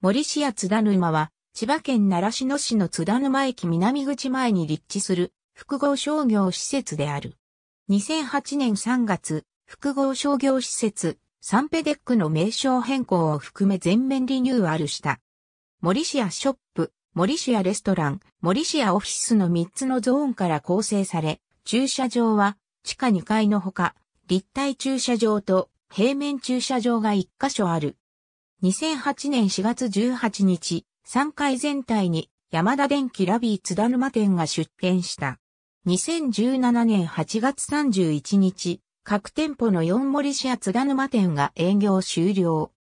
森市や津田沼は、千葉県習志野市の津田沼駅南口前に立地する複合商業施設である。2008年3月、複合商業施設、サンペデックの名称変更を含め全面リニューアルした。森市やショップ、森市やレストラン、森市やオフィスの3つのゾーンから構成され、駐車場は地下2階のほか、立体駐車場と平面駐車場が1箇所ある。2008年4月18日、3階全体に山田電機ラビー津田沼店が出店した。2017年8月31日、各店舗の四森市や津田沼店が営業終了。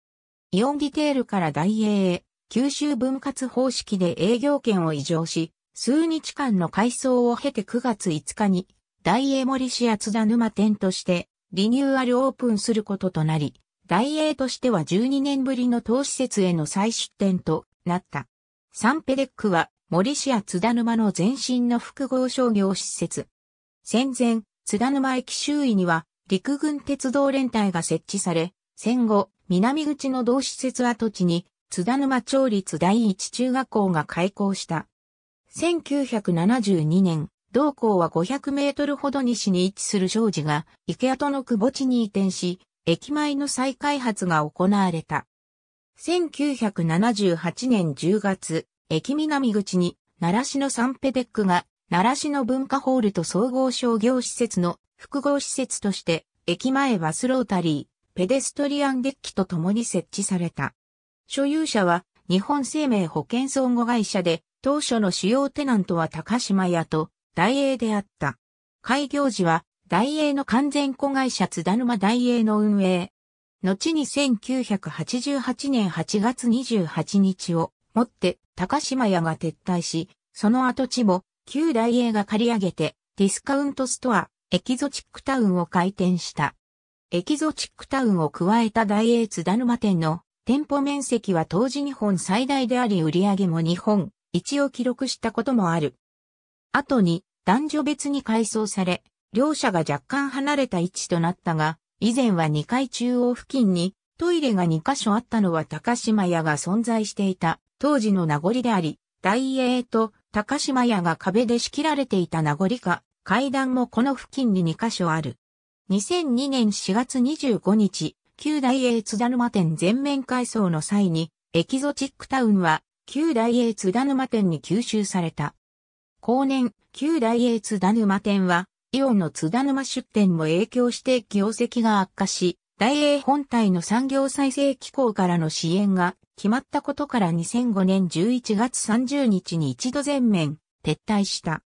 イオンディテールから大英へ、九州分割方式で営業権を移譲し、数日間の改装を経て9月5日に、大英森市や津田沼店として、リニューアルオープンすることとなり、大英としては12年ぶりの投資説への再出展となった。サンペデックは、森市や津田沼の前身の複合商業施設。戦前、津田沼駅周囲には、陸軍鉄道連隊が設置され、戦後、南口の同施設跡地に、津田沼町立第一中学校が開校した。1972年、同校は500メートルほど西に位置する庄司が、池跡の久地に移転し、駅前の再開発が行われた。1978年10月、駅南口に、奈良市のサンペデックが、奈良市の文化ホールと総合商業施設の複合施設として、駅前バスロータリー、ペデストリアンデッキと共に設置された。所有者は、日本生命保険総合会社で、当初の主要テナントは高島屋と、大英であった。開業時は、大英の完全子会社津田沼大英の運営。後に1988年8月28日をもって高島屋が撤退し、その後地も旧大英が借り上げてディスカウントストア、エキゾチックタウンを開店した。エキゾチックタウンを加えた大英津田沼店の店舗面積は当時日本最大であり売上も日本一を記録したこともある。後に男女別に改装され、両者が若干離れた位置となったが、以前は2階中央付近にトイレが2カ所あったのは高島屋が存在していた当時の名残であり、大英と高島屋が壁で仕切られていた名残か、階段もこの付近に2カ所ある。2002年4月25日、旧大英津田沼店全面改装の際に、エキゾチックタウンは旧大英津田沼店に吸収された。後年、旧大英津田沼店はイオンの津田沼出店も影響して業績が悪化し、大英本体の産業再生機構からの支援が決まったことから2005年11月30日に一度全面撤退した。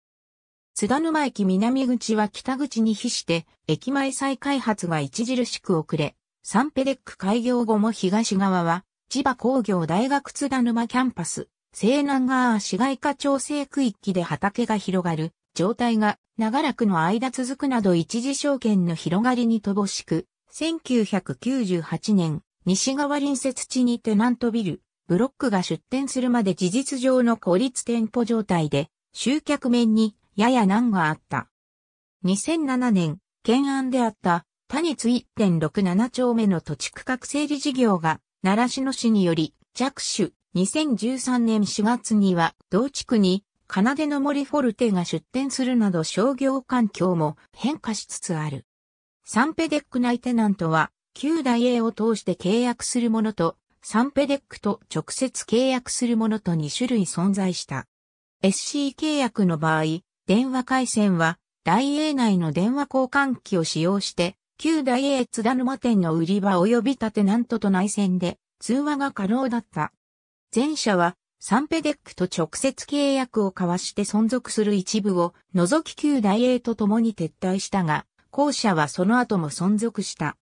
津田沼駅南口は北口に比して駅前再開発が著しく遅れ、サンペデック開業後も東側は千葉工業大学津田沼キャンパス、西南側市街化調整区域で畑が広がる状態が長らくの間続くなど一時証券の広がりに乏しく、1998年、西側隣接地にテナントビル、ブロックが出店するまで事実上の孤立店舗状態で、集客面にやや難があった。2007年、懸案であった他立1.67丁目の土地区画整理事業が、奈良市の市により着手。2013年4月には同地区に奏の森フォルテが出店するなど商業環境も変化しつつある。サンペデック内テナントは、旧大英を通して契約するものと、サンペデックと直接契約するものと2種類存在した。SC 契約の場合、電話回線は、大英内の電話交換機を使用して、旧大英津田沼店の売り場及び建テナントと内線で通話が可能だった。前者はサンペデックと直接契約を交わして存続する一部を除き旧大英と共に撤退したが、後者はその後も存続した。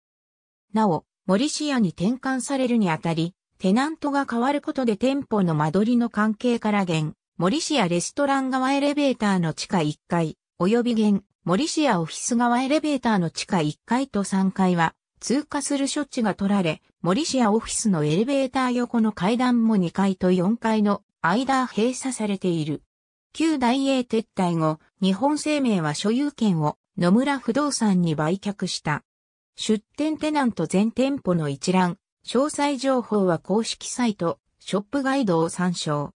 なお、モリシアに転換されるにあたり、テナントが変わることで店舗の間取りの関係から現、モリシアレストラン側エレベーターの地下1階、及び現、モリシアオフィス側エレベーターの地下1階と3階は、通過する処置が取られ、モリシアオフィスのエレベーター横の階段も2階と4階の間閉鎖されている。旧大英撤退後、日本生命は所有権を野村不動産に売却した。出店テナント全店舗の一覧、詳細情報は公式サイト、ショップガイドを参照。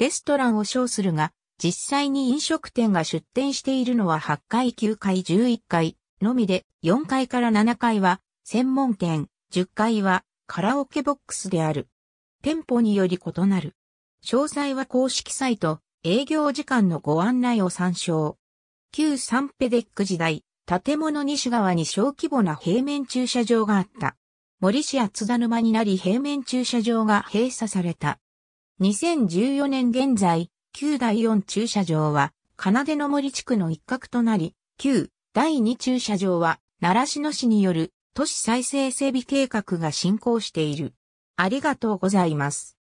レストランを称するが、実際に飲食店が出店しているのは8階、9階、11階のみで、4階から7階は専門店、10階はカラオケボックスである。店舗により異なる。詳細は公式サイト、営業時間のご案内を参照。旧サンペデック時代、建物西側に小規模な平面駐車場があった。森市厚田沼になり平面駐車場が閉鎖された。2014年現在、旧第4駐車場は、奏の森地区の一角となり、旧第2駐車場は、奈良市の市による都市再生整備計画が進行している。ありがとうございます。